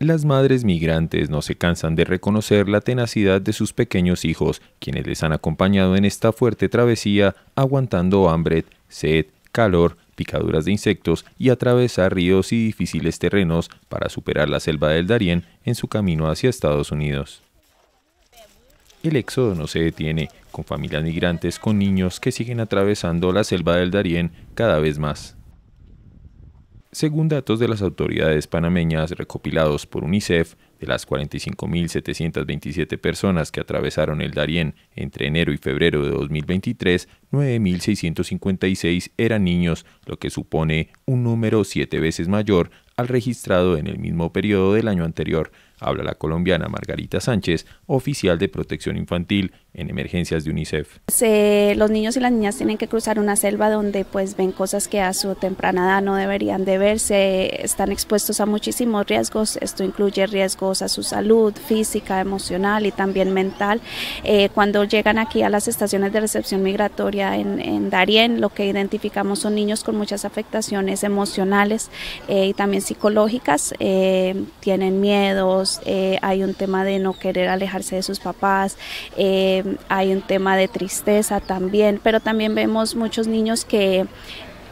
Las madres migrantes no se cansan de reconocer la tenacidad de sus pequeños hijos, quienes les han acompañado en esta fuerte travesía, aguantando hambre, sed, calor, picaduras de insectos y atravesar ríos y difíciles terrenos para superar la selva del Darién en su camino hacia Estados Unidos. El éxodo no se detiene, con familias migrantes con niños que siguen atravesando la selva del Darién cada vez más. Según datos de las autoridades panameñas recopilados por UNICEF, de las 45.727 personas que atravesaron el Darién entre enero y febrero de 2023, 9.656 eran niños, lo que supone un número siete veces mayor al registrado en el mismo periodo del año anterior habla la colombiana Margarita Sánchez, oficial de protección infantil en emergencias de UNICEF. los niños y las niñas tienen que cruzar una selva donde pues ven cosas que a su temprana edad no deberían de verse, están expuestos a muchísimos riesgos, esto incluye riesgos a su salud física, emocional y también mental. Eh, cuando llegan aquí a las estaciones de recepción migratoria en, en, Darién, lo que identificamos son niños con muchas afectaciones emocionales eh, y también psicológicas, eh, tienen miedos, eh, hay un tema de no querer alejarse de sus papás, eh, hay un tema de tristeza también, pero también vemos muchos niños que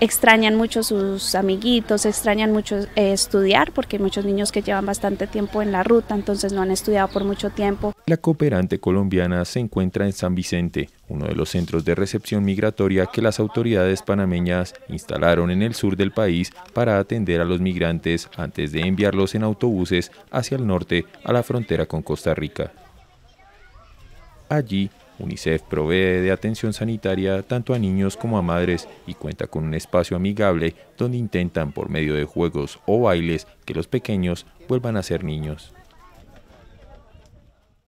extrañan mucho sus amiguitos, extrañan mucho eh, estudiar, porque hay muchos niños que llevan bastante tiempo en la ruta, entonces no han estudiado por mucho tiempo. La cooperante colombiana se encuentra en San Vicente, uno de los centros de recepción migratoria que las autoridades panameñas instalaron en el sur del país para atender a los migrantes antes de enviarlos en autobuses hacia el norte a la frontera con Costa Rica. Allí UNICEF provee de atención sanitaria tanto a niños como a madres y cuenta con un espacio amigable donde intentan por medio de juegos o bailes que los pequeños vuelvan a ser niños.